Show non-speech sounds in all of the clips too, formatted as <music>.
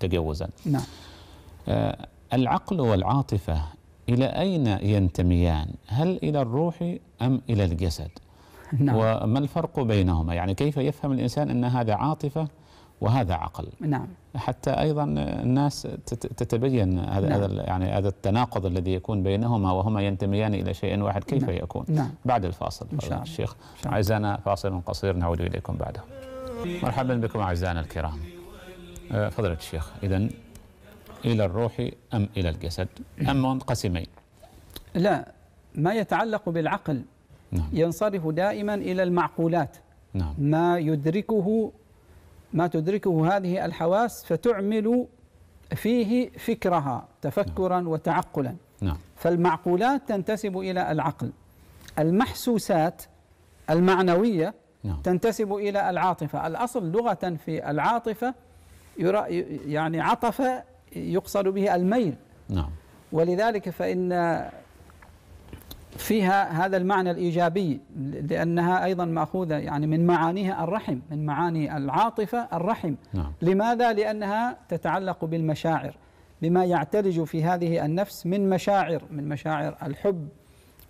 تجوزا نعم آه، العقل والعاطفة إلى أين ينتميان هل إلى الروح أم إلى الجسد <laughs> نعم. وما الفرق بينهما يعني كيف يفهم الإنسان أن هذا عاطفة وهذا عقل نعم. حتى أيضا الناس تتبين هذا نعم. هذا يعني هذا التناقض الذي يكون بينهما وهما ينتميان إلى شيء واحد كيف نعم. يكون نعم. بعد الفاصل إن شاء الله. الشيخ عزانا فاصل قصير نعود إليكم بعده مرحبا بكم أعزائنا الكرام آه، فضيلة الشيخ إذا إلى الروح أم إلى الجسد أم منقسمين لا ما يتعلق بالعقل نعم. ينصرف دائما إلى المعقولات نعم. ما يدركه ما تدركه هذه الحواس فتعمل فيه فكرها تفكرا نعم. وتعقلا نعم. فالمعقولات تنتسب إلى العقل المحسوسات المعنوية نعم. تنتسب إلى العاطفة الأصل لغة في العاطفة يعني عطف يقصد به الميل نعم ولذلك فإن فيها هذا المعنى الإيجابي لأنها أيضا مأخوذة يعني من معانيها الرحم من معاني العاطفة الرحم نعم. لماذا؟ لأنها تتعلق بالمشاعر بما يعترج في هذه النفس من مشاعر من مشاعر الحب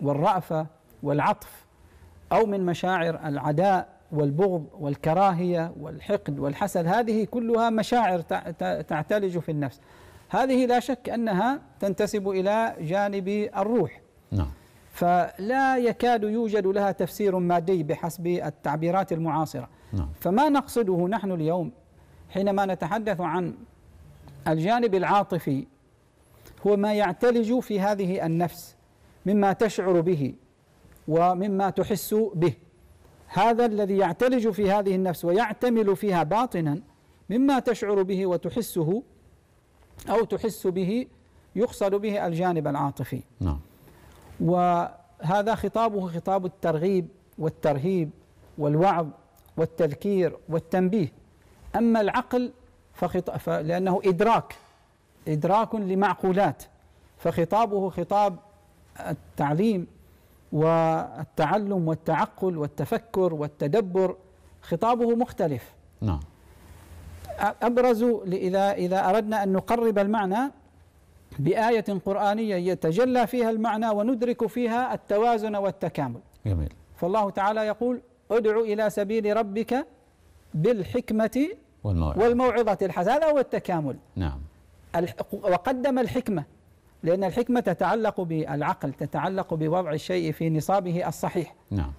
والرأفة والعطف أو من مشاعر العداء والبغض والكراهيه والحقد والحسد هذه كلها مشاعر تعتلج في النفس هذه لا شك انها تنتسب الى جانب الروح نعم فلا يكاد يوجد لها تفسير مادي بحسب التعبيرات المعاصره نعم فما نقصده نحن اليوم حينما نتحدث عن الجانب العاطفي هو ما يعتلج في هذه النفس مما تشعر به ومما تحس به هذا الذي يعتلج في هذه النفس ويعتمل فيها باطنا مما تشعر به وتحسه أو تحس به يقصد به الجانب العاطفي نعم وهذا خطابه خطاب الترغيب والترهيب والوعظ والتذكير والتنبيه أما العقل فخط... لأنه إدراك إدراك لمعقولات فخطابه خطاب التعليم والتعلم والتعقل والتفكر والتدبر خطابه مختلف نعم أبرز إذا إذا أردنا أن نقرب المعنى بآية قرآنية يتجلى فيها المعنى وندرك فيها التوازن والتكامل جميل فالله تعالى يقول ادع إلى سبيل ربك بالحكمة والموعظة, والموعظة الحسنة هذا هو التكامل نعم وقدم الحكمة لأن الحكمة تتعلق بالعقل تتعلق بوضع الشيء في نصابه الصحيح نعم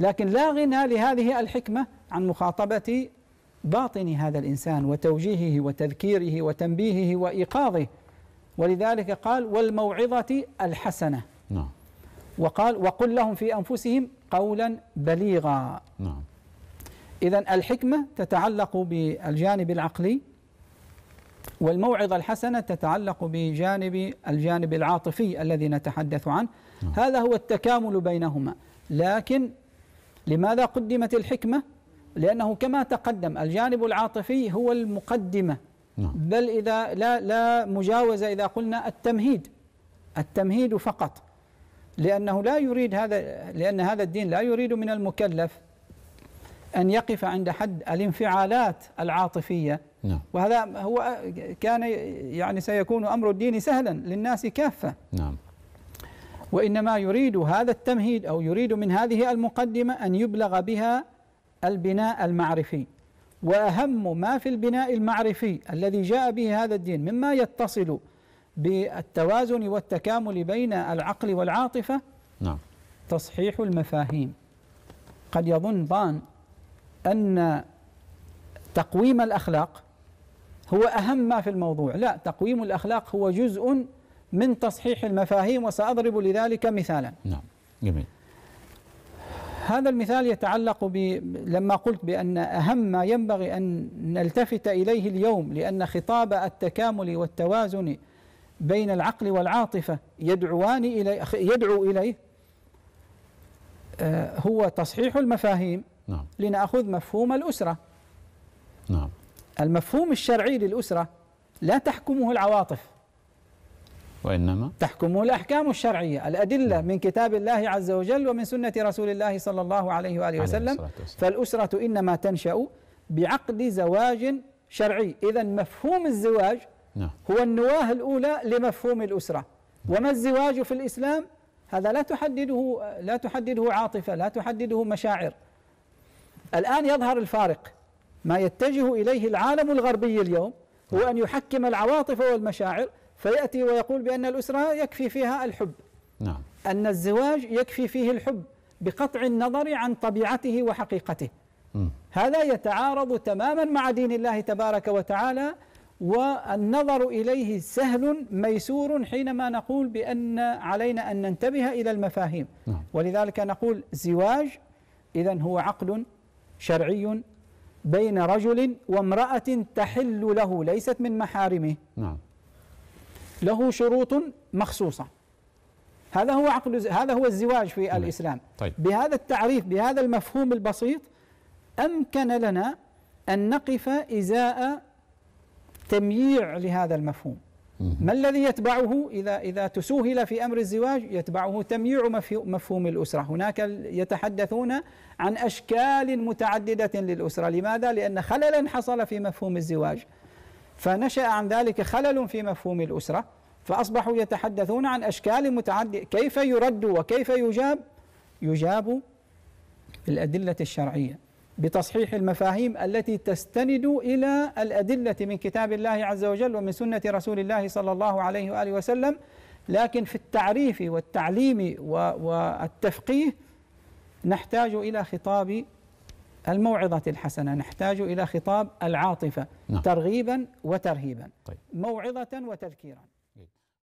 لكن لا غنى لهذه الحكمة عن مخاطبة باطن هذا الإنسان وتوجيهه وتذكيره وتنبيهه وإيقاظه ولذلك قال والموعظة الحسنة نعم وقال وقل لهم في أنفسهم قولا بليغا نعم إذا الحكمة تتعلق بالجانب العقلي والموعظة الحسنة تتعلق بجانب الجانب العاطفي الذي نتحدث عنه نعم. هذا هو التكامل بينهما لكن لماذا قدمت الحكمة؟ لأنه كما تقدم الجانب العاطفي هو المقدمة نعم. بل إذا لا لا مجاوزة إذا قلنا التمهيد التمهيد فقط لأنه لا يريد هذا لأن هذا الدين لا يريد من المكلف أن يقف عند حد الانفعالات العاطفية نعم. وهذا هو كان يعني سيكون أمر الدين سهلا للناس كافة نعم وإنما يريد هذا التمهيد أو يريد من هذه المقدمة أن يبلغ بها البناء المعرفي وأهم ما في البناء المعرفي الذي جاء به هذا الدين مما يتصل بالتوازن والتكامل بين العقل والعاطفة نعم تصحيح المفاهيم قد يظن ظان أن تقويم الأخلاق هو أهم ما في الموضوع لا تقويم الأخلاق هو جزء من تصحيح المفاهيم وسأضرب لذلك مثالا نعم جميل هذا المثال يتعلق ب... لما قلت بأن أهم ما ينبغي أن نلتفت إليه اليوم لأن خطاب التكامل والتوازن بين العقل والعاطفة يدعوان إليه يدعو إليه آه، هو تصحيح المفاهيم نعم. لنأخذ مفهوم الأسرة نعم المفهوم الشرعي للأسرة لا تحكمه العواطف وإنما تحكمه الأحكام الشرعية الأدلة من كتاب الله عز وجل ومن سنة رسول الله صلى الله عليه وآله وسلم فالأسرة إنما تنشأ بعقد زواج شرعي إذا مفهوم الزواج نعم. هو النواة الأولى لمفهوم الأسرة وما الزواج في الإسلام هذا لا تحدده لا تحدده عاطفة لا تحدده مشاعر الآن يظهر الفارق ما يتجه إليه العالم الغربي اليوم هو أن يحكم العواطف والمشاعر فيأتي ويقول بأن الأسرة يكفي فيها الحب نعم. أن الزواج يكفي فيه الحب بقطع النظر عن طبيعته وحقيقته م. هذا يتعارض تماما مع دين الله تبارك وتعالى والنظر إليه سهل ميسور حينما نقول بأن علينا أن ننتبه إلى المفاهيم نعم. ولذلك نقول زواج إذا هو عقل شرعي بين رجل وامرأة تحل له ليست من محارمه نعم له شروط مخصوصة هذا هو عقل هذا هو الزواج في نعم. الإسلام طيب. بهذا التعريف بهذا المفهوم البسيط أمكن لنا أن نقف إزاء تمييع لهذا المفهوم ما الذي يتبعه إذا إذا تسوهل في أمر الزواج يتبعه تمييع مفهوم الأسرة هناك يتحدثون عن أشكال متعددة للأسرة لماذا؟ لأن خللا حصل في مفهوم الزواج فنشأ عن ذلك خلل في مفهوم الأسرة فأصبحوا يتحدثون عن أشكال متعددة كيف يرد وكيف يجاب؟ يجاب يجاب الادله الشرعية بتصحيح المفاهيم التي تستند إلى الأدلة من كتاب الله عز وجل ومن سنة رسول الله صلى الله عليه وآله وسلم لكن في التعريف والتعليم والتفقيه نحتاج إلى خطاب الموعظة الحسنة نحتاج إلى خطاب العاطفة نعم. ترغيبا وترهيبا طيب. موعظة وتذكيرا